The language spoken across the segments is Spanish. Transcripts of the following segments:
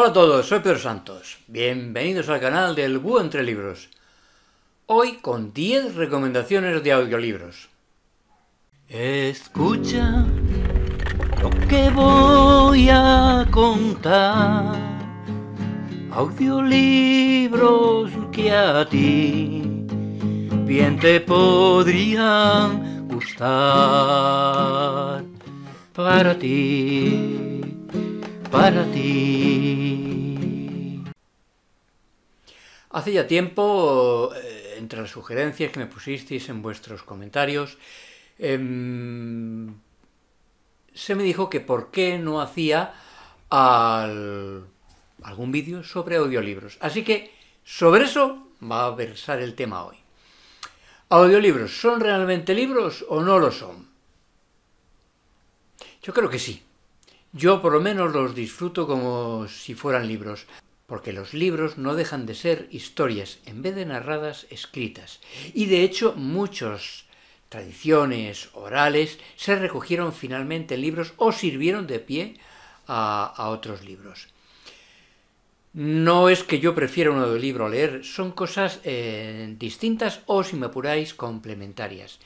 Hola a todos, soy Pedro Santos. Bienvenidos al canal del Búho Entre Libros. Hoy con 10 recomendaciones de audiolibros. Escucha lo que voy a contar. Audiolibros que a ti bien te podrían gustar para ti para ti. Hace ya tiempo, eh, entre las sugerencias que me pusisteis en vuestros comentarios, em, se me dijo que por qué no hacía algún vídeo sobre audiolibros. Así que sobre eso va a versar el tema hoy. ¿Audiolibros son realmente libros o no lo son? Yo creo que sí, yo por lo menos los disfruto como si fueran libros, porque los libros no dejan de ser historias, en vez de narradas, escritas. Y de hecho muchas tradiciones orales se recogieron finalmente en libros o sirvieron de pie a, otros libros. No es que yo prefiera un de libro a leer, son cosas eh, distintas o, si me apuráis, complementarias.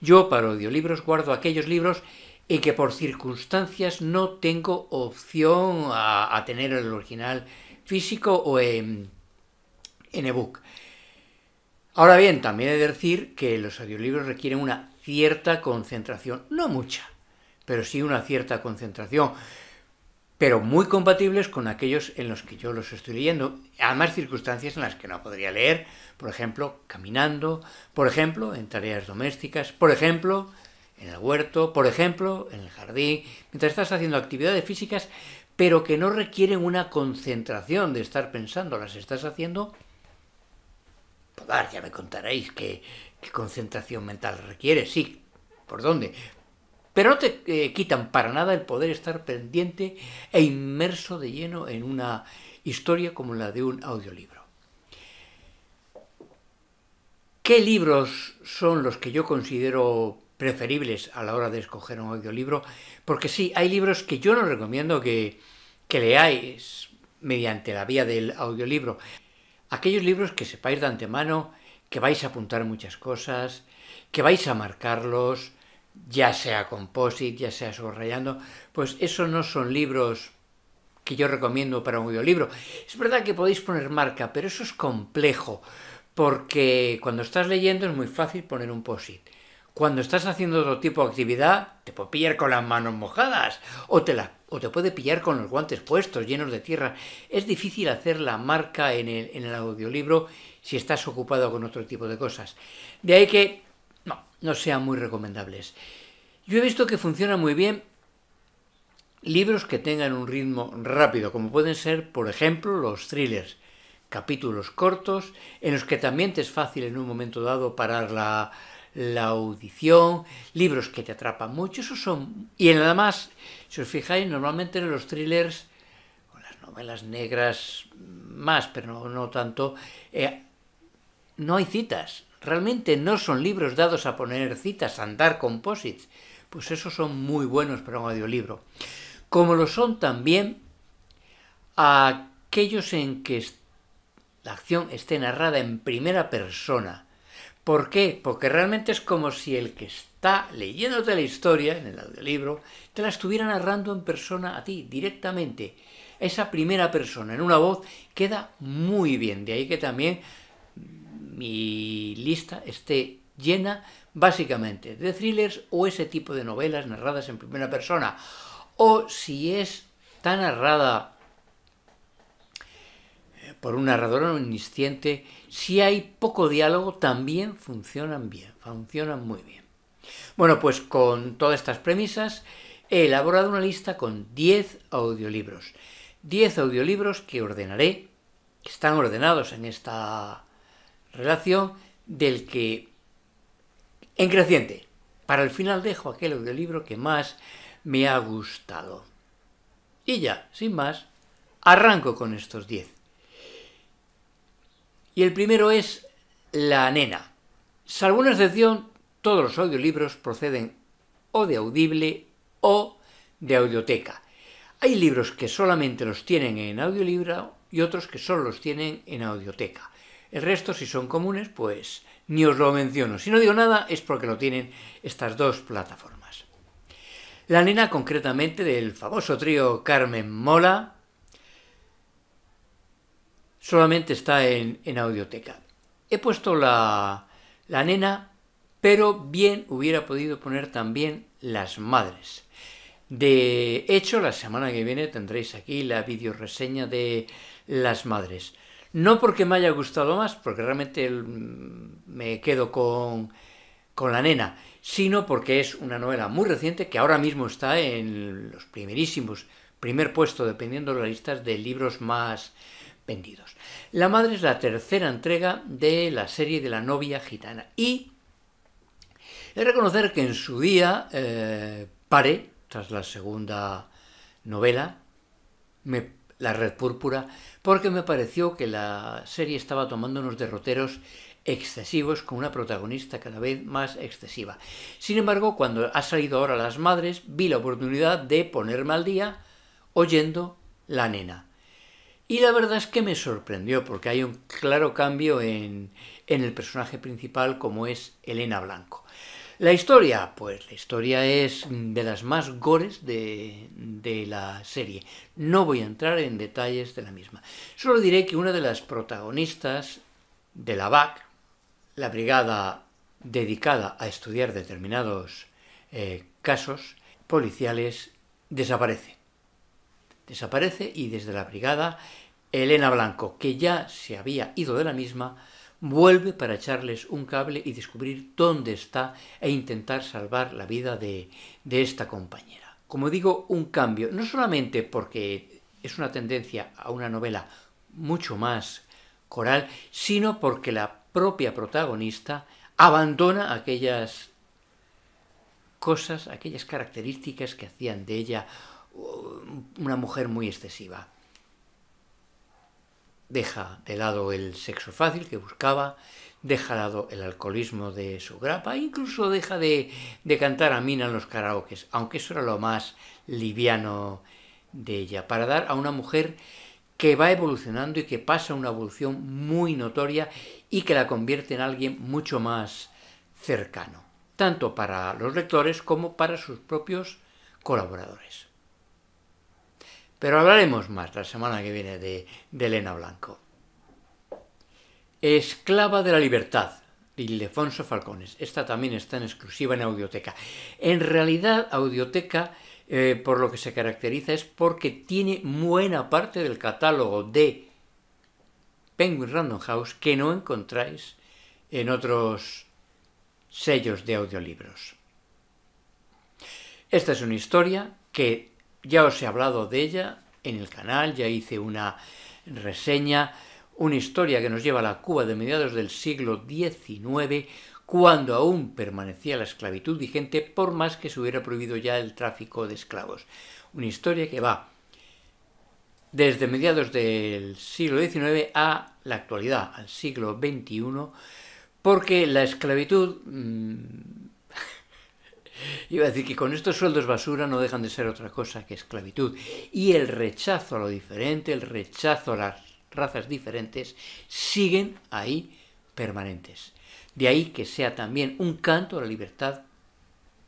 Yo para audiolibros guardo aquellos libros y que por circunstancias no tengo opción a, tener el original físico o en, en ebook. Ahora bien, también he de decir que los audiolibros requieren una cierta concentración, no mucha, pero sí una cierta concentración, pero muy compatibles con aquellos en los que yo los estoy leyendo, además circunstancias en las que no podría leer, por ejemplo, caminando, por ejemplo, en tareas domésticas, por ejemplo, en el huerto, por ejemplo, en el jardín, mientras estás haciendo actividades físicas, pero que no requieren una concentración de estar pensando, las estás haciendo. Podar, ya me contaréis qué, concentración mental requiere, sí, por dónde. Pero no te eh, quitan para nada el poder estar pendiente e inmerso de lleno en una historia como la de un audiolibro. ¿Qué libros son los que yo considero preferibles a la hora de escoger un audiolibro, porque sí, hay libros que yo no recomiendo que, leáis mediante la vía del audiolibro. Aquellos libros que sepáis de antemano que vais a apuntar muchas cosas, que vais a marcarlos, ya sea con ya sea subrayando, pues esos no son libros que yo recomiendo para un audiolibro. Es verdad que podéis poner marca, pero eso es complejo, porque cuando estás leyendo es muy fácil poner un POSIT cuando estás haciendo otro tipo de actividad, te puede pillar con las manos mojadas o te, o te puede pillar con los guantes puestos, llenos de tierra. Es difícil hacer la marca en el, audiolibro si estás ocupado con otro tipo de cosas. De ahí que no, no sean muy recomendables. Yo he visto que funcionan muy bien libros que tengan un ritmo rápido, como pueden ser, por ejemplo, los thrillers, capítulos cortos en los que también te es fácil en un momento dado parar la, la audición, libros que te atrapan mucho, esos son... Y nada más, si os fijáis, normalmente en los thrillers, con las novelas negras más, pero no, tanto, eh, no hay citas. Realmente no son libros dados a poner citas, a andar composites. Pues esos son muy buenos para un audiolibro. Como lo son también aquellos en que la acción esté narrada en primera persona, ¿Por qué? Porque realmente es como si el que está leyéndote la historia en el audiolibro te la estuviera narrando en persona a ti, directamente. Esa primera persona en una voz queda muy bien. De ahí que también mi lista esté llena básicamente de thrillers o ese tipo de novelas narradas en primera persona. O si es tan narrada eh, por un narrador omnisciente si hay poco diálogo, también funcionan bien, funcionan muy bien. Bueno, pues con todas estas premisas he elaborado una lista con 10 audiolibros. 10 audiolibros que ordenaré, que están ordenados en esta relación, del que en creciente. Para el final dejo aquel audiolibro que más me ha gustado. Y ya, sin más, arranco con estos 10. Y el primero es La nena. Salvo una excepción, todos los audiolibros proceden o de audible o de audioteca. Hay libros que solamente los tienen en audiolibro y otros que solo los tienen en audioteca. El resto, si son comunes, pues ni os lo menciono. Si no digo nada es porque lo tienen estas dos plataformas. La nena concretamente del famoso trío Carmen Mola, solamente está en, Audioteca. He puesto la, nena, pero bien hubiera podido poner también las madres. De hecho, la semana que viene tendréis aquí la videoreseña de las madres. No porque me haya gustado más, porque realmente mm, me quedo con, con la nena, sino porque es una novela muy reciente que ahora mismo está en los primerísimos, primer puesto, dependiendo de las listas de libros más vendidos. La madre es la tercera entrega de la serie de la novia gitana. Y es reconocer que en su día eh, pare, tras la segunda novela, La Red Púrpura, porque me pareció que la serie estaba tomando unos derroteros excesivos con una protagonista cada vez más excesiva. Sin embargo, cuando ha salido ahora Las Madres, vi la oportunidad de ponerme al día oyendo La Nena. Y la verdad es que me sorprendió porque hay un claro cambio en, el personaje principal como es Elena Blanco. La historia, pues la historia es de las más gores de, la serie. No voy a entrar en detalles de la misma. Solo diré que una de las protagonistas de la BAC, la brigada dedicada a estudiar determinados eh, casos policiales, desaparece desaparece y desde la brigada Elena Blanco, que ya se había ido de la misma, vuelve para echarles un cable y descubrir dónde está e intentar salvar la vida de, esta compañera. Como digo, un cambio, no solamente porque es una tendencia a una novela mucho más coral, sino porque la propia protagonista abandona aquellas cosas, aquellas características que hacían de ella una mujer muy excesiva. Deja de lado el sexo fácil que buscaba, deja de lado el alcoholismo de su grapa, incluso deja de, cantar a Mina en los karaokes, aunque eso era lo más liviano de ella, para dar a una mujer que va evolucionando y que pasa una evolución muy notoria y que la convierte en alguien mucho más cercano, tanto para los lectores como para sus propios colaboradores. Pero hablaremos más la semana que viene de, Elena Blanco. Esclava de la libertad, de Ildefonso Falcones. Esta también está en exclusiva en Audioteca. En realidad, Audioteca, eh, por lo que se caracteriza, es porque tiene buena parte del catálogo de Penguin Random House que no encontráis en otros sellos de audiolibros. Esta es una historia que ya os he hablado de ella en el canal, ya hice una reseña, una historia que nos lleva a la Cuba de mediados del siglo XIX, cuando aún permanecía la esclavitud vigente, por más que se hubiera prohibido ya el tráfico de esclavos. Una historia que va desde mediados del siglo XIX a la actualidad, al siglo XXI, porque la esclavitud mm, Iba a decir que con estos sueldos basura no dejan de ser otra cosa que esclavitud. Y el rechazo a lo diferente, el rechazo a las razas diferentes, siguen ahí permanentes. De ahí que sea también un canto a la libertad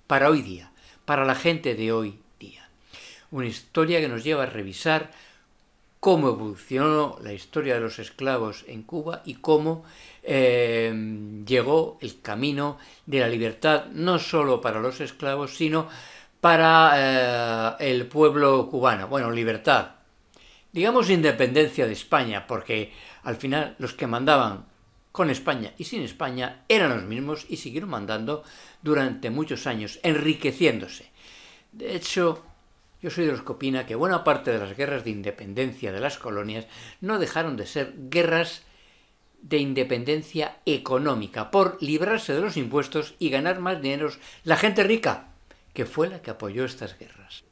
para hoy día, para la gente de hoy día. Una historia que nos lleva a revisar cómo evolucionó la historia de los esclavos en Cuba y cómo eh, llegó el camino de la libertad, no solo para los esclavos, sino para eh, el pueblo cubano. Bueno, libertad. Digamos independencia de España, porque al final los que mandaban con España y sin España eran los mismos y siguieron mandando durante muchos años, enriqueciéndose. De hecho, yo soy de los que opina que buena parte de las guerras de independencia de las colonias no dejaron de ser guerras de independencia económica, por librarse de los impuestos y ganar más dinero la gente rica, que fue la que apoyó estas guerras.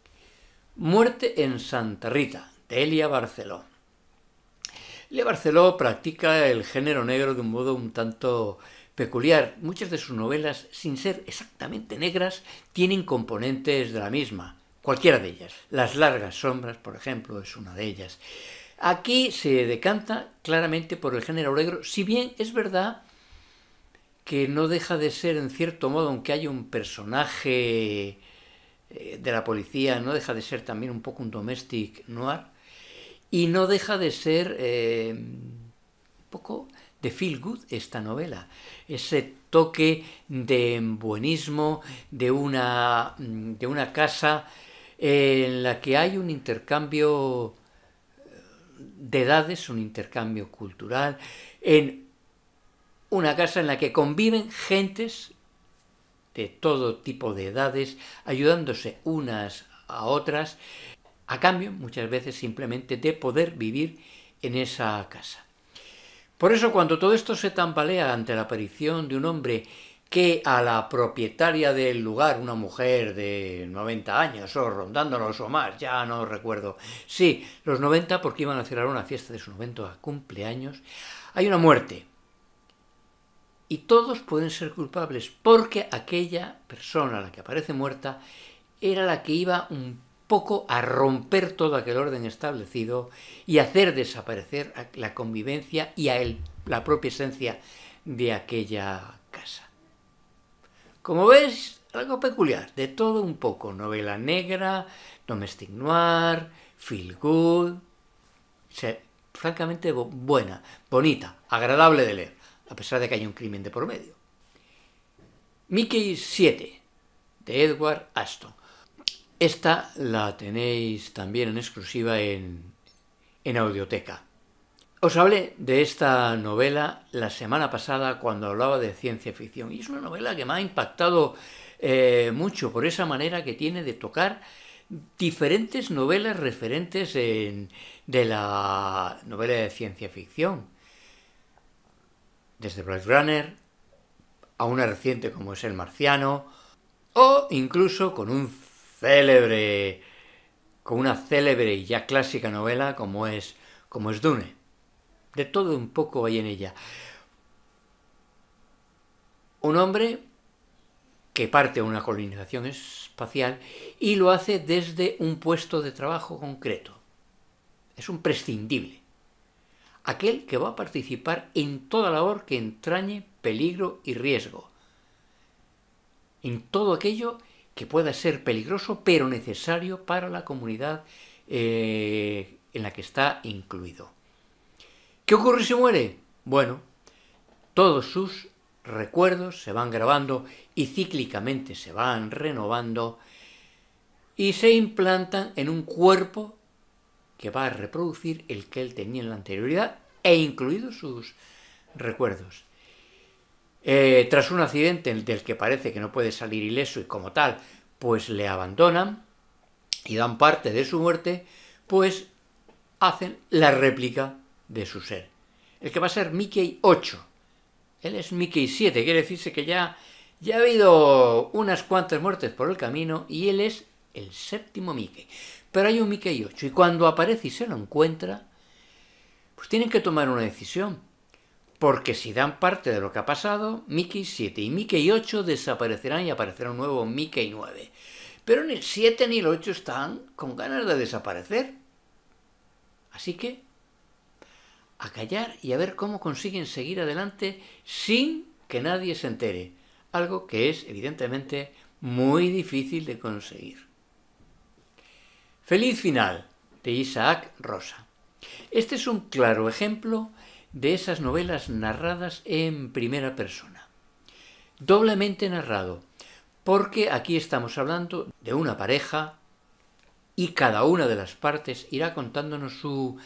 Muerte en Santa Rita, de Elia Barceló. Elia Barceló practica el género negro de un modo un tanto peculiar. Muchas de sus novelas, sin ser exactamente negras, tienen componentes de la misma cualquiera de ellas. Las largas sombras, por ejemplo, es una de ellas. Aquí se decanta claramente por el género negro, si bien es verdad que no deja de ser, en cierto modo, aunque hay un personaje eh, de la policía, no deja de ser también un poco un domestic noir, y no deja de ser eh, un poco de feel good esta novela, ese toque de buenismo, de una, mm, de una casa en la que hay un intercambio de edades, un intercambio cultural, en una casa en la que conviven gentes de todo tipo de edades, ayudándose unas a otras, a cambio muchas veces simplemente de poder vivir en esa casa. Por eso cuando todo esto se tambalea ante la aparición de un hombre que a la propietaria del lugar, una mujer de 90 años o rondándonos o más, ya no recuerdo, sí, los 90 porque iban a celebrar una fiesta de su 90 cumpleaños, hay una muerte. Y todos pueden ser culpables porque aquella persona, la que aparece muerta, era la que iba un poco a romper todo aquel orden establecido y hacer desaparecer la convivencia y a él, la propia esencia de aquella casa. Como ves, algo peculiar, de todo un poco, novela negra, domestic noir, feel good, francamente buena, bonita, agradable de leer, a pesar de que hay un crimen de por medio. Mickey 7, de Edward Ashton. Esta la tenéis también en exclusiva en Audioteca. Os hablé de esta novela la semana pasada cuando hablaba de ciencia ficción y es una novela que me ha impactado eh, mucho por esa manera que tiene de tocar diferentes novelas referentes de la novela de ciencia ficción. Desde Blade Runner a una reciente como es El Marciano o incluso con un célebre con una célebre y ya clásica novela como es como es Dune. De todo un poco hay en ella. Un hombre que parte una colonización espacial y lo hace desde un puesto de trabajo concreto. Es un prescindible. Aquel que va a participar en toda labor que entrañe peligro y riesgo. En todo aquello que pueda ser peligroso pero necesario para la comunidad eh, en la que está incluido. ¿Qué ocurre si muere? Bueno, todos sus recuerdos se van grabando y cíclicamente se van renovando y se implantan en un cuerpo que va a reproducir el que él tenía en la anterioridad e incluidos sus recuerdos. Eh, tras un accidente del que parece que no puede salir ileso y como tal, pues le abandonan y dan parte de su muerte, pues hacen la réplica de su ser. El que va a ser Mickey 8. Él es Mickey 7, quiere decirse que ya, ya ha habido unas cuantas muertes por el camino y él es el séptimo Mickey. Pero hay un Mickey 8 y cuando aparece y se lo encuentra, pues tienen que tomar una decisión. Porque si dan parte de lo que ha pasado, Mickey 7 y Mickey 8 desaparecerán y aparecerá un nuevo Mickey 9. Pero ni el 7 ni el 8 están con ganas de desaparecer. Así que a callar y a ver cómo consiguen seguir adelante sin que nadie se entere, algo que es evidentemente muy difícil de conseguir. Feliz final de Isaac Rosa. Este es un claro ejemplo de esas novelas narradas en primera persona. Doblemente narrado, porque aquí estamos hablando de una pareja y cada una de las partes irá contándonos su,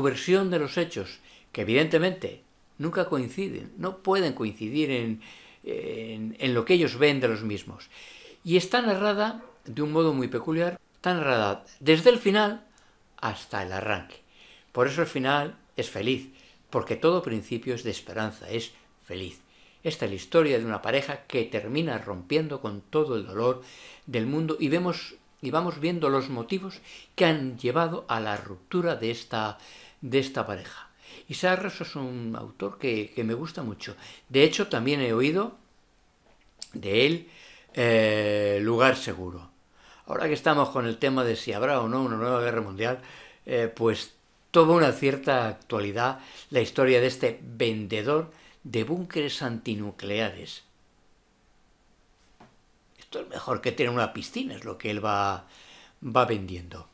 versión de los hechos, que evidentemente nunca coinciden, no pueden coincidir en, en, lo que ellos ven de los mismos. Y está narrada de un modo muy peculiar, está narrada desde el final hasta el arranque. Por eso el final es feliz, porque todo principio es de esperanza, es feliz. Esta es la historia de una pareja que termina rompiendo con todo el dolor del mundo y vemos y vamos viendo los motivos que han llevado a la ruptura de esta, de esta pareja. Isaac Rosso es un autor que, me gusta mucho. De hecho, también he oído de él eh, Lugar Seguro. Ahora que estamos con el tema de si habrá o no una nueva guerra mundial, eh, pues toma una cierta actualidad la historia de este vendedor de búnkeres antinucleares esto es mejor que tiene una piscina, es lo que él va, va vendiendo.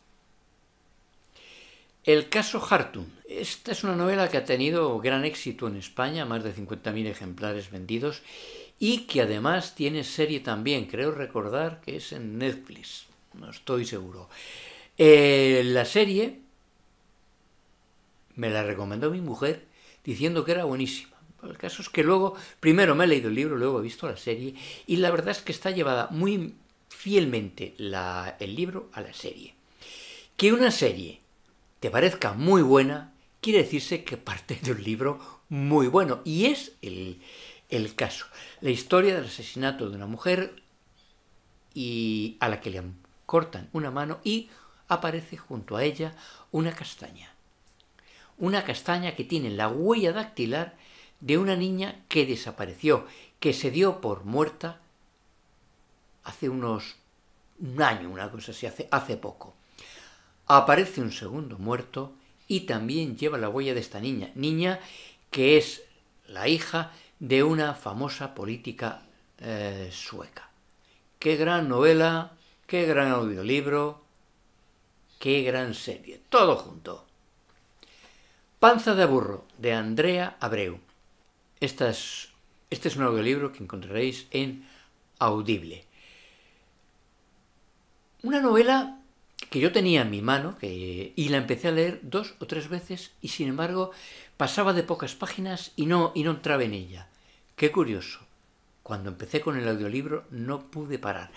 El caso Hartung. Esta es una novela que ha tenido gran éxito en España, más de 50.000 ejemplares vendidos, y que además tiene serie también, creo recordar que es en Netflix, no estoy seguro. Eh, la serie me la recomendó mi mujer diciendo que era buenísima. El caso es que luego, primero me he leído el libro, luego he visto la serie, y la verdad es que está llevada muy fielmente el libro a la serie. Que una serie te parezca muy buena, quiere decirse que parte de un libro muy bueno, y es el, el caso. La historia del asesinato de una mujer y a la que le cortan una mano y aparece junto a ella una castaña. Una castaña que tiene la huella dactilar de una niña que desapareció, que se dio por muerta hace unos un año, una cosa así, hace, hace poco. Aparece un segundo muerto y también lleva la huella de esta niña, niña que es la hija de una famosa política eh, sueca. Qué gran novela, qué gran audiolibro, qué gran serie, todo junto. Panza de burro, de Andrea Abreu este es un audiolibro que encontraréis en Audible. Una novela que yo tenía en mi mano y la empecé a leer dos o tres veces y sin embargo pasaba de pocas páginas y no, y no entraba en ella. Qué curioso. Cuando empecé con el audiolibro no pude parar.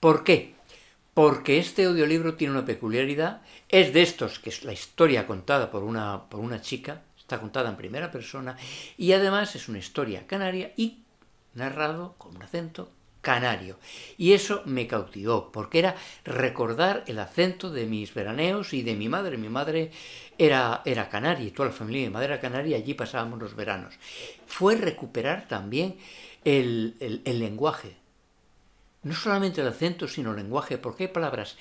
¿Por qué? Porque este audiolibro tiene una peculiaridad, es de estos que es la historia contada por una, por una chica, Está contada en primera persona y además es una historia canaria y narrado con un acento canario. Y eso me cautivó, porque era recordar el acento de mis veraneos y de mi madre. Mi madre era, era canaria y toda la familia de mi madre era canaria, allí pasábamos los veranos. Fue recuperar también el, el lenguaje. No solamente el acento, sino el lenguaje, porque hay palabras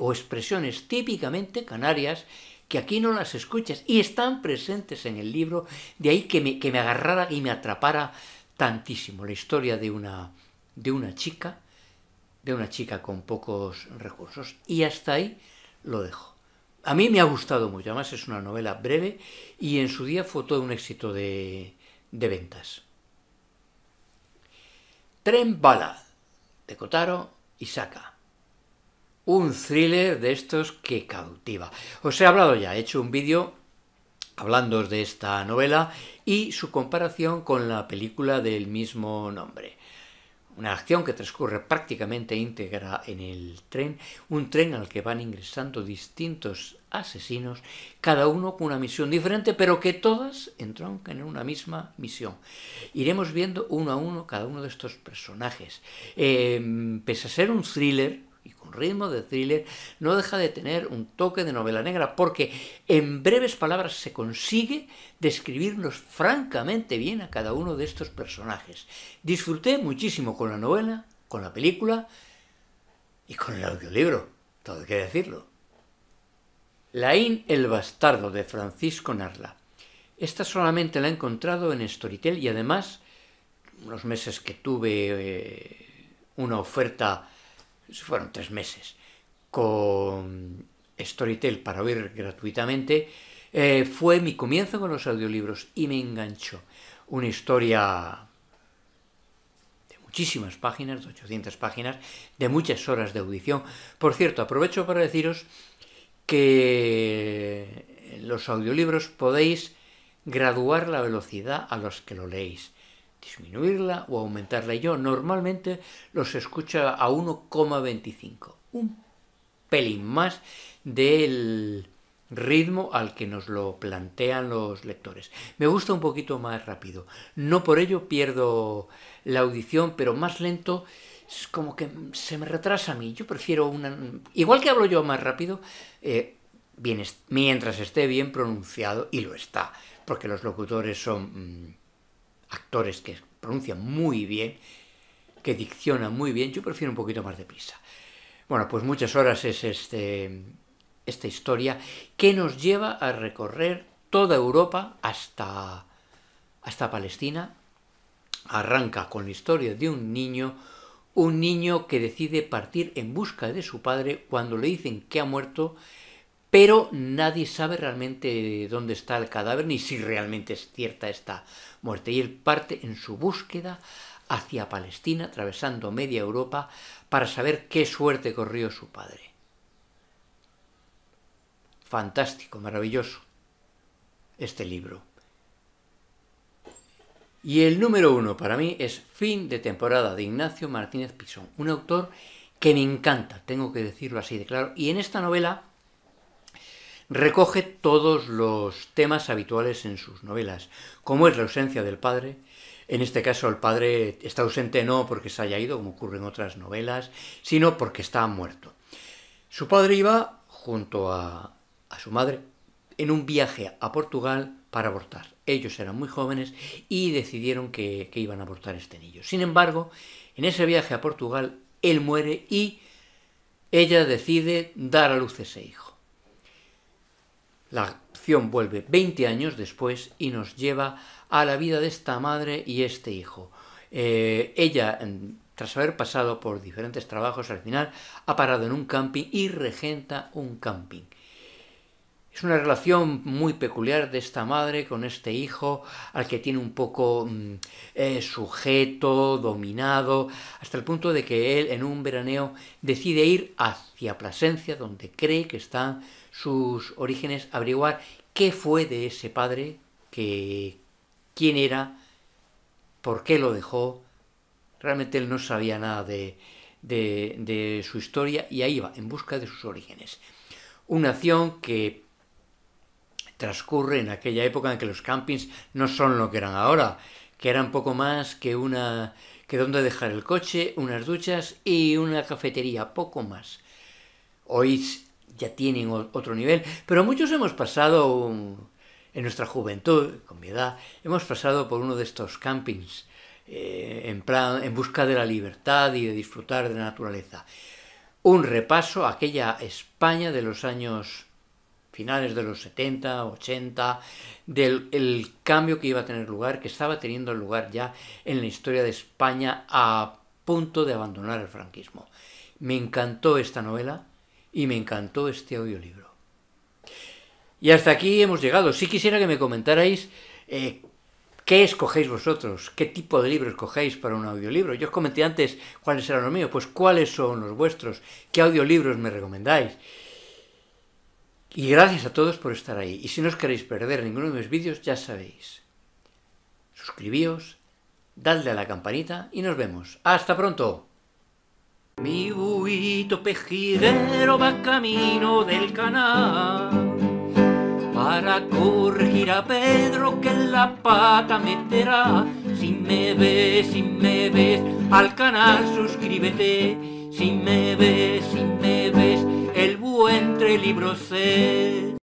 o expresiones típicamente canarias que aquí no las escuchas y están presentes en el libro, de ahí que me, que me agarrara y me atrapara tantísimo la historia de una, de una chica, de una chica con pocos recursos. Y hasta ahí lo dejo. A mí me ha gustado mucho, además es una novela breve y en su día fue todo un éxito de, de ventas. Tren Bala, de Kotaro Isaka un thriller de estos que cautiva. Os he hablado ya, he hecho un vídeo hablando de esta novela y su comparación con la película del mismo nombre. Una acción que transcurre prácticamente íntegra en el tren, un tren al que van ingresando distintos asesinos, cada uno con una misión diferente, pero que todas entran en una misma misión. Iremos viendo uno a uno cada uno de estos personajes. Em, pese a ser un thriller, ritmo de thriller, no deja de tener un toque de novela negra, porque en breves palabras se consigue describirnos francamente bien a cada uno de estos personajes. Disfruté muchísimo con la novela, con la película y con el audiolibro, todo hay que decirlo. Laín el bastardo de Francisco Narla. Esta solamente la he encontrado en Storytel y además, unos meses que tuve eh, una oferta fueron tres meses, con Storytel para oír gratuitamente, eh, fue mi comienzo con los audiolibros y me enganchó. Una historia de muchísimas páginas, de 800 páginas, de muchas horas de audición. Por cierto, aprovecho para deciros que los audiolibros podéis graduar la velocidad a los que lo leéis disminuirla o aumentarla. yo normalmente los escucha a 1,25, un pelín más del ritmo al que nos lo plantean los lectores. Me gusta un poquito más rápido. No por ello pierdo la audición, pero más lento es como que se me retrasa a mí. Yo prefiero una... Igual que hablo yo más rápido, eh, bien mientras esté bien pronunciado, y lo está, porque los locutores son mm, actores que pronuncian muy bien, que diccionan muy bien. Yo prefiero un poquito más de prisa. Bueno, pues muchas horas es este, esta historia que nos lleva a recorrer toda Europa hasta, hasta Palestina. Arranca con la historia de un niño, un niño que decide partir en busca de su padre cuando le dicen que ha muerto pero nadie sabe realmente dónde está el cadáver ni si realmente es cierta esta muerte. Y él parte en su búsqueda hacia Palestina, atravesando media Europa, para saber qué suerte corrió su padre. Fantástico, maravilloso este libro. Y el número uno para mí es Fin de temporada de Ignacio Martínez Pisón, un autor que me encanta, tengo que decirlo así de claro. Y en esta novela recoge todos los temas habituales en sus novelas, como es la ausencia del padre, en este caso el padre está ausente no porque se haya ido, como ocurre en otras novelas, sino porque está muerto. Su padre iba junto a, su madre en un viaje a Portugal para abortar. Ellos eran muy jóvenes y decidieron que, que iban a abortar este niño. Sin embargo, en ese viaje a Portugal, él muere y ella decide dar a luz a ese hijo. La acción vuelve 20 años después y nos lleva a la vida de esta madre y este hijo. Eh, ella, tras haber pasado por diferentes trabajos, al final ha parado en un camping y regenta un camping. Es una relación muy peculiar de esta madre con este hijo, al que tiene un poco mm, eh, sujeto, dominado, hasta el punto de que él en un veraneo decide ir hacia Plasencia, donde cree que están sus orígenes, averiguar qué fue de ese padre, quién era, por qué lo dejó. Realmente él no sabía nada de, de, su historia y ahí va, en busca de sus orígenes. Una acción que transcurre en aquella época en que los campings no son lo que eran ahora, que eran poco más que una que dónde dejar el coche, unas duchas y una cafetería, poco más. Hoy ya tienen otro nivel, pero muchos hemos pasado, en nuestra juventud, con mi edad, hemos pasado por uno de estos campings eh, en, busca de la libertad y de disfrutar de la naturaleza. Un repaso a aquella España de los años finales de los 70, 80, del cambio que iba a tener lugar, que estaba teniendo lugar ya en la historia de España a punto de abandonar el franquismo. Me encantó esta novela, y me encantó este audiolibro. Y hasta aquí hemos llegado. Si quisiera que me comentarais eh, qué escogéis vosotros, qué tipo de libros escogéis para un audiolibro. Yo os comenté antes cuáles eran los míos, pues cuáles son los vuestros, qué audiolibros me recomendáis. Y gracias a todos por estar ahí. Y si no os queréis perder ninguno de mis vídeos, ya sabéis. Suscribíos, dadle a la campanita y nos vemos. ¡Hasta pronto! Mi buito pejiguero va camino del canal para corregir a Pedro que la pata meterá. Si me ves, si me ves, al canal suscríbete. Si me ves, si me ves, el buen entre libros es.